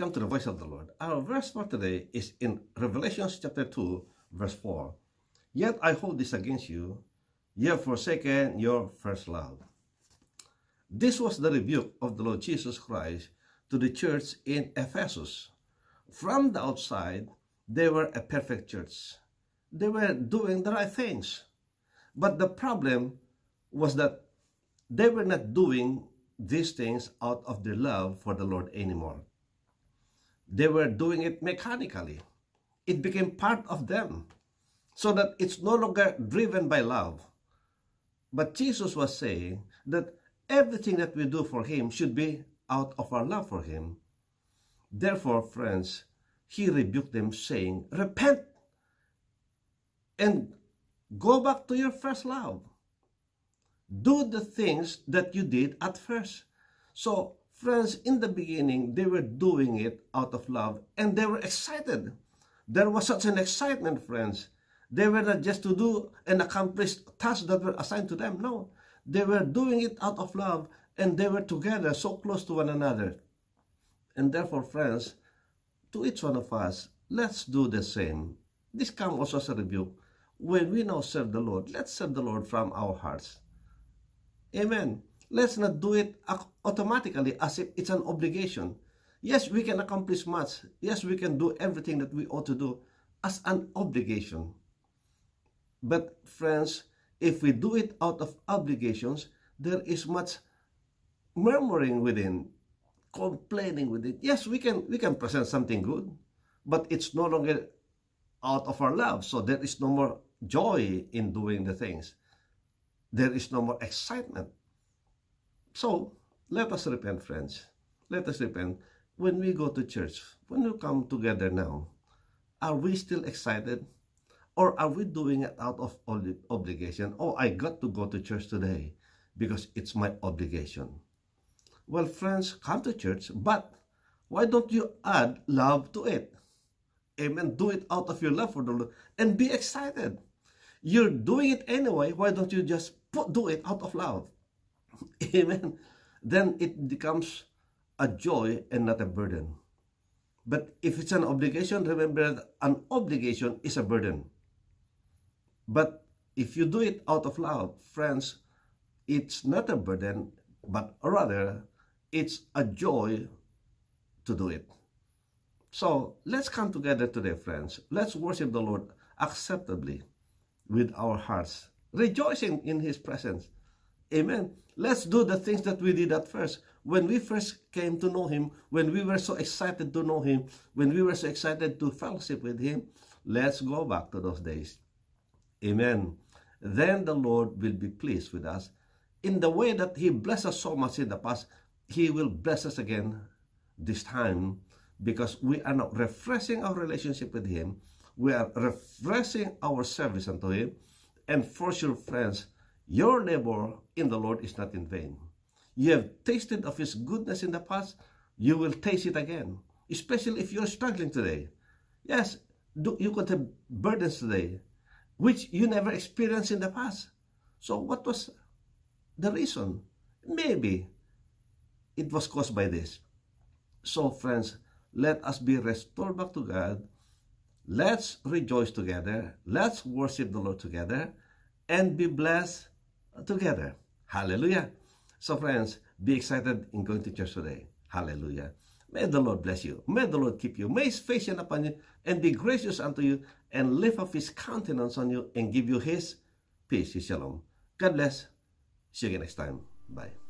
Welcome to the voice of the Lord. Our verse for today is in Revelation chapter 2, verse 4. Yet I hold this against you, you have forsaken your first love. This was the rebuke of the Lord Jesus Christ to the church in Ephesus. From the outside, they were a perfect church. They were doing the right things. But the problem was that they were not doing these things out of their love for the Lord anymore. They were doing it mechanically. It became part of them so that it's no longer driven by love. But Jesus was saying that everything that we do for him should be out of our love for him. Therefore, friends, he rebuked them saying, repent and go back to your first love. Do the things that you did at first. So Friends, in the beginning, they were doing it out of love and they were excited. There was such an excitement, friends. They were not just to do an accomplished task that were assigned to them. No, they were doing it out of love and they were together, so close to one another. And therefore, friends, to each one of us, let's do the same. This comes also as a rebuke. When we now serve the Lord, let's serve the Lord from our hearts. Amen. Let's not do it automatically as if it's an obligation. Yes, we can accomplish much. Yes, we can do everything that we ought to do as an obligation. But friends, if we do it out of obligations, there is much murmuring within, complaining within. Yes, we can we can present something good, but it's no longer out of our love. So there is no more joy in doing the things. There is no more excitement. So let us repent, friends. Let us repent. When we go to church, when we come together now, are we still excited? Or are we doing it out of obligation? Oh, I got to go to church today because it's my obligation. Well, friends, come to church, but why don't you add love to it? Amen. Do it out of your love for the Lord and be excited. You're doing it anyway. Why don't you just put, do it out of love? Amen. Then it becomes a joy and not a burden. But if it's an obligation, remember that an obligation is a burden. But if you do it out of love, friends, it's not a burden, but rather it's a joy to do it. So let's come together today, friends. Let's worship the Lord acceptably with our hearts, rejoicing in His presence Amen. Let's do the things that we did at first. When we first came to know Him, when we were so excited to know Him, when we were so excited to fellowship with Him, let's go back to those days. Amen. Then the Lord will be pleased with us. In the way that He blessed us so much in the past, He will bless us again this time because we are now refreshing our relationship with Him. We are refreshing our service unto Him. And for sure, friends, your labor in the Lord is not in vain. You have tasted of his goodness in the past, you will taste it again, especially if you are struggling today. Yes, do, you could have burdens today, which you never experienced in the past. So what was the reason? Maybe it was caused by this. So friends, let us be restored back to God. Let's rejoice together. Let's worship the Lord together and be blessed together. Hallelujah. So, friends, be excited in going to church today. Hallelujah. May the Lord bless you. May the Lord keep you. May his face shine upon you and be gracious unto you and lift up his countenance on you and give you his peace, his shalom. God bless. See you again next time. Bye.